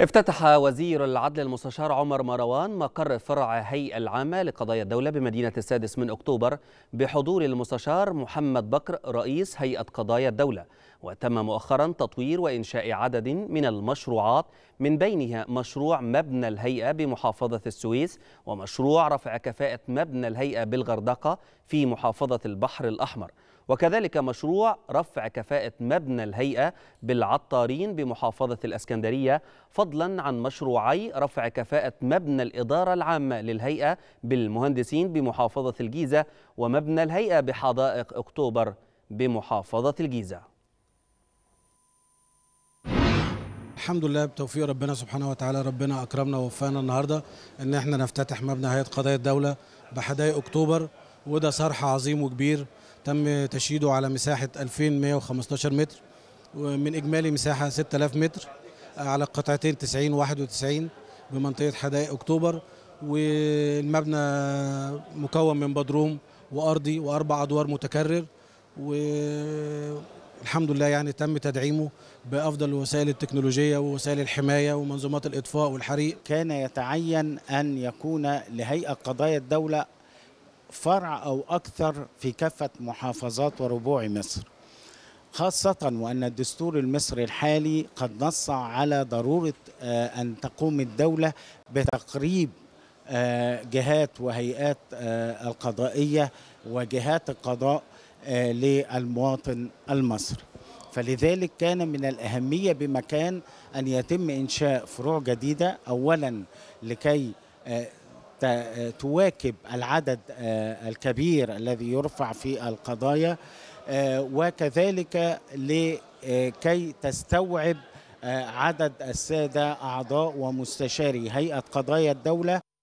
افتتح وزير العدل المستشار عمر مروان مقر فرع هيئة العامة لقضايا الدولة بمدينة السادس من أكتوبر بحضور المستشار محمد بكر رئيس هيئة قضايا الدولة وتم مؤخرا تطوير وإنشاء عدد من المشروعات من بينها مشروع مبنى الهيئة بمحافظة السويس ومشروع رفع كفاءة مبنى الهيئة بالغردقة في محافظة البحر الأحمر وكذلك مشروع رفع كفاءة مبنى الهيئة بالعطارين بمحافظة الأسكندرية فضلا عن مشروعي رفع كفاءة مبنى الإدارة العامة للهيئة بالمهندسين بمحافظة الجيزة ومبنى الهيئة بحدائق أكتوبر بمحافظة الجيزة الحمد لله بتوفيق ربنا سبحانه وتعالى ربنا اكرمنا ووفقنا النهارده ان احنا نفتتح مبنى هيئه قضايا الدوله بحدائق اكتوبر وده صرح عظيم وكبير تم تشييده على مساحة 2115 متر ومن إجمالي مساحة 6000 متر على قطعتين 90 و 91 بمنطقة حدائق أكتوبر والمبنى مكون من بدروم وأرضي وأربع أدوار متكرر والحمد لله يعني تم تدعيمه بأفضل وسائل التكنولوجية ووسائل الحماية ومنظومات الإطفاء والحريق كان يتعين أن يكون لهيئة قضايا الدولة فرع أو أكثر في كافة محافظات وربوع مصر خاصة وأن الدستور المصري الحالي قد نص على ضرورة آه، أن تقوم الدولة بتقريب آه، جهات وهيئات آه، القضائية وجهات القضاء للمواطن المصري فلذلك كان من الأهمية بمكان أن يتم إنشاء فروع جديدة أولا لكي تواكب العدد آه، الكبير الذي يرفع في القضايا آه، وكذلك لكي آه، تستوعب عدد الساده اعضاء ومستشاري هيئه قضايا الدوله